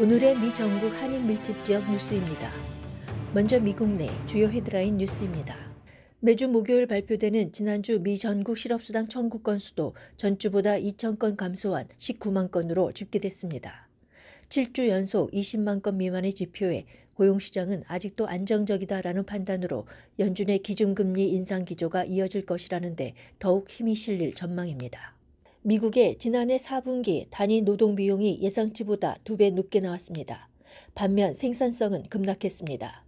오늘의 미 전국 한인 밀집 지역 뉴스입니다. 먼저 미국 내 주요 헤드라인 뉴스입니다. 매주 목요일 발표되는 지난주 미 전국 실업수당 청구 건수도 전주보다 2천건 감소한 19만 건으로 집계됐습니다. 7주 연속 20만 건 미만의 지표에 고용시장은 아직도 안정적이다라는 판단으로 연준의 기준금리 인상 기조가 이어질 것이라는데 더욱 힘이 실릴 전망입니다. 미국의 지난해 4분기 단위 노동 비용이 예상치보다 2배 높게 나왔습니다. 반면 생산성은 급락했습니다.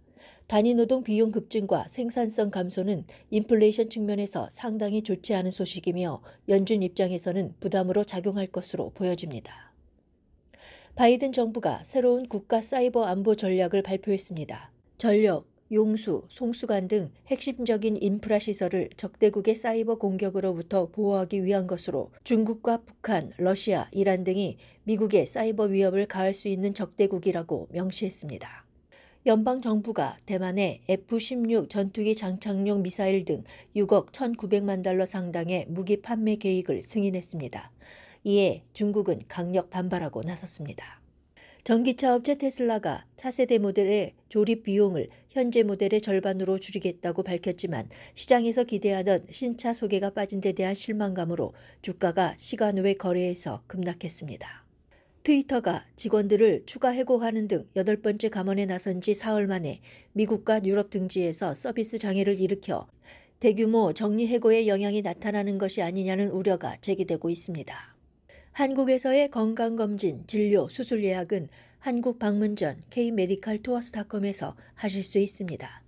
단위 노동 비용 급증과 생산성 감소는 인플레이션 측면에서 상당히 좋지 않은 소식이며 연준 입장에서는 부담으로 작용할 것으로 보여집니다. 바이든 정부가 새로운 국가 사이버 안보 전략을 발표했습니다. 전력, 용수, 송수관 등 핵심적인 인프라 시설을 적대국의 사이버 공격으로부터 보호하기 위한 것으로 중국과 북한, 러시아, 이란 등이 미국의 사이버 위협을 가할 수 있는 적대국이라고 명시했습니다. 연방 정부가 대만에 F-16 전투기 장착용 미사일 등 6억 1,900만 달러 상당의 무기 판매 계획을 승인했습니다. 이에 중국은 강력 반발하고 나섰습니다. 전기차 업체 테슬라가 차세대 모델의 조립 비용을 현재 모델의 절반으로 줄이겠다고 밝혔지만 시장에서 기대하던 신차 소개가 빠진 데 대한 실망감으로 주가가 시간 외 거래에서 급락했습니다. 트위터가 직원들을 추가 해고하는 등 여덟 번째 감원에 나선 지 사흘 만에 미국과 유럽 등지에서 서비스 장애를 일으켜 대규모 정리 해고의 영향이 나타나는 것이 아니냐는 우려가 제기되고 있습니다. 한국에서의 건강검진, 진료, 수술 예약은 한국 방문 전 k 메디컬 투어스닷컴에서 하실 수 있습니다.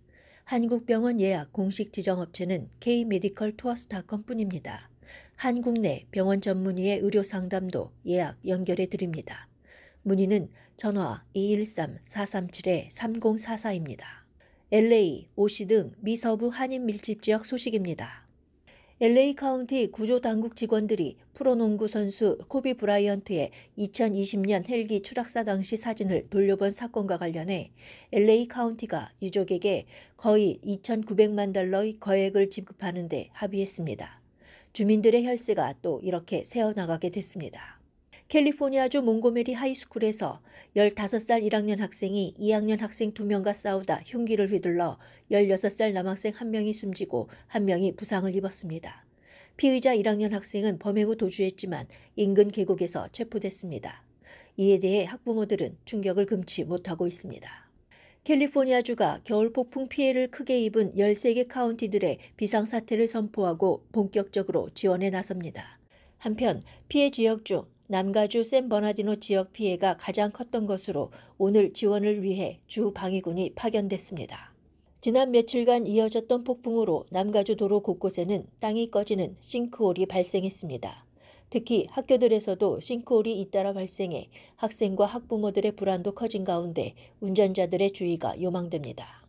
한국병원 예약 공식 지정업체는 K-메디컬 투어스닷컴 뿐입니다. 한국 내 병원 전문의의 의료 상담도 예약 연결해 드립니다. 문의는 전화 213-437-3044입니다. LA, OC 등 미서부 한인 밀집 지역 소식입니다. LA 카운티 구조 당국 직원들이 프로농구 선수 코비 브라이언트의 2020년 헬기 추락사 당시 사진을 돌려본 사건과 관련해 LA 카운티가 유족에게 거의 2,900만 달러의 거액을 지급하는 데 합의했습니다. 주민들의 혈세가 또 이렇게 새어나가게 됐습니다. 캘리포니아주 몽고메리 하이스쿨에서 15살 1학년 학생이 2학년 학생 2명과 싸우다 흉기를 휘둘러 16살 남학생 1명이 숨지고 1명이 부상을 입었습니다. 피의자 1학년 학생은 범행 후 도주했지만 인근 계곡에서 체포됐습니다. 이에 대해 학부모들은 충격을 금치 못하고 있습니다. 캘리포니아주가 겨울 폭풍 피해를 크게 입은 13개 카운티들의 비상사태를 선포하고 본격적으로 지원에 나섭니다. 한편 피해 지역 중 남가주 샌버나디노 지역 피해가 가장 컸던 것으로 오늘 지원을 위해 주 방위군이 파견됐습니다. 지난 며칠간 이어졌던 폭풍으로 남가주 도로 곳곳에는 땅이 꺼지는 싱크홀이 발생했습니다. 특히 학교들에서도 싱크홀이 잇따라 발생해 학생과 학부모들의 불안도 커진 가운데 운전자들의 주의가 요망됩니다.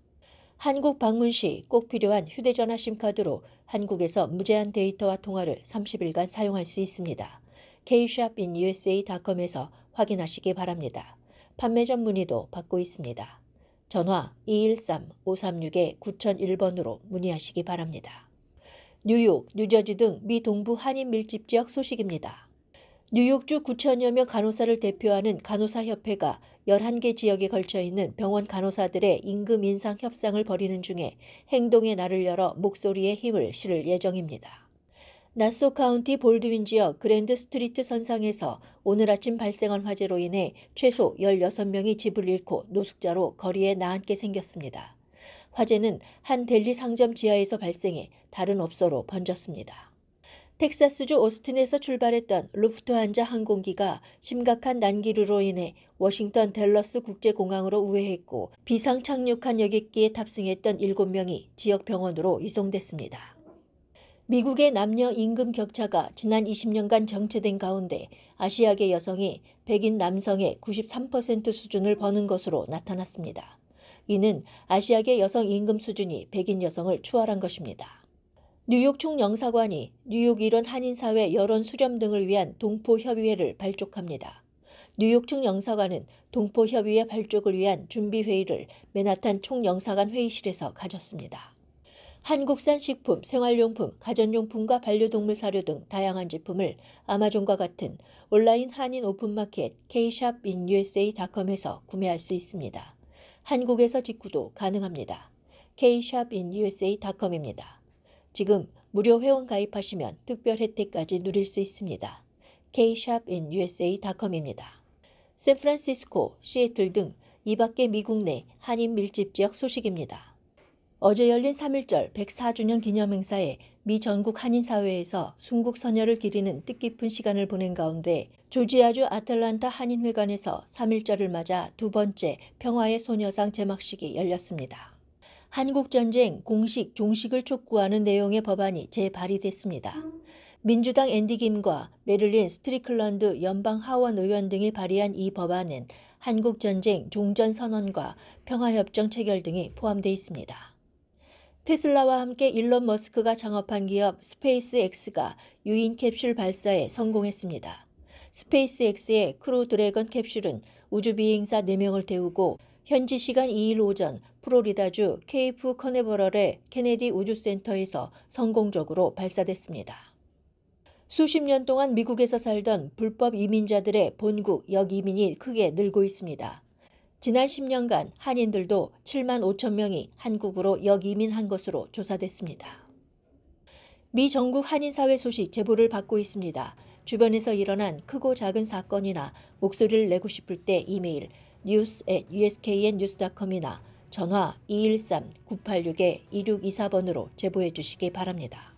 한국 방문 시 꼭 필요한 휴대전화 심카드로 한국에서 무제한 데이터와 통화를 30일간 사용할 수 있습니다. k-binusa.com에서 확인하시기 바랍니다. 판매점 문의도 받고 있습니다. 전화 213-536-9001번으로 문의하시기 바랍니다. 뉴욕, 뉴저지 등 미 동부 한인 밀집 지역 소식입니다. 뉴욕주 9천여 명 간호사를 대표하는 간호사협회가 11개 지역에 걸쳐 있는 병원 간호사들의 임금 인상 협상을 벌이는 중에 행동의 날을 열어 목소리에 힘을 실을 예정입니다. 나소 카운티 볼드윈 지역 그랜드 스트리트 선상에서 오늘 아침 발생한 화재로 인해 최소 16명이 집을 잃고 노숙자로 거리에 나앉게 생겼습니다. 화재는 한 델리 상점 지하에서 발생해 다른 업소로 번졌습니다. 텍사스주 오스틴에서 출발했던 루프트한자 항공기가 심각한 난기류로 인해 워싱턴 델러스 국제공항으로 우회했고 비상 착륙한 여객기에 탑승했던 7명이 지역 병원으로 이송됐습니다. 미국의 남녀 임금 격차가 지난 20년간 정체된 가운데 아시아계 여성이 백인 남성의 93% 수준을 버는 것으로 나타났습니다. 이는 아시아계 여성 임금 수준이 백인 여성을 추월한 것입니다. 뉴욕 총영사관이 뉴욕 이원 한인사회 여론 수렴 등을 위한 동포협의회를 발족합니다. 뉴욕 총영사관은 동포협의회 발족을 위한 준비회의를 맨하탄 총영사관 회의실에서 가졌습니다. 한국산 식품, 생활용품, 가전용품과 반려동물 사료 등 다양한 제품을 아마존과 같은 온라인 한인 오픈마켓 kshopinUSA.com에서 구매할 수 있습니다. 한국에서 직구도 가능합니다. kshopinUSA.com입니다. 지금 무료 회원 가입하시면 특별 혜택까지 누릴 수 있습니다. kshopinUSA.com입니다. 샌프란시스코, 시애틀 등 이밖에 미국 내 한인 밀집 지역 소식입니다. 어제 열린 3.1절 104주년 기념행사에 미 전국 한인사회에서 순국선열을 기리는 뜻깊은 시간을 보낸 가운데 조지아주 아틀란타 한인회관에서 3.1절을 맞아 두 번째 평화의 소녀상 제막식이 열렸습니다. 한국전쟁 공식 종식을 촉구하는 내용의 법안이 재발의됐습니다. 민주당 앤디 김과 메릴린 스트리클런드 연방 하원 의원 등이 발의한 이 법안은 한국전쟁 종전선언과 평화협정 체결 등이 포함되어 있습니다. 테슬라와 함께 일론 머스크가 창업한 기업 스페이스X가 유인 캡슐 발사에 성공했습니다. 스페이스X의 크루 드래건 캡슐은 우주 비행사 4명을 태우고 현지 시간 2일 오전 플로리다주 케이프 커네버럴의 케네디 우주센터에서 성공적으로 발사됐습니다. 수십 년 동안 미국에서 살던 불법 이민자들의 본국 역이민이 크게 늘고 있습니다. 지난 10년간 한인들도 7만 5천 명이 한국으로 역이민한 것으로 조사됐습니다. 미 전국 한인사회 소식 제보를 받고 있습니다. 주변에서 일어난 크고 작은 사건이나 목소리를 내고 싶을 때 이메일 news at u s k n c o m 이나 전화 213-986-2624번으로 제보해 주시기 바랍니다.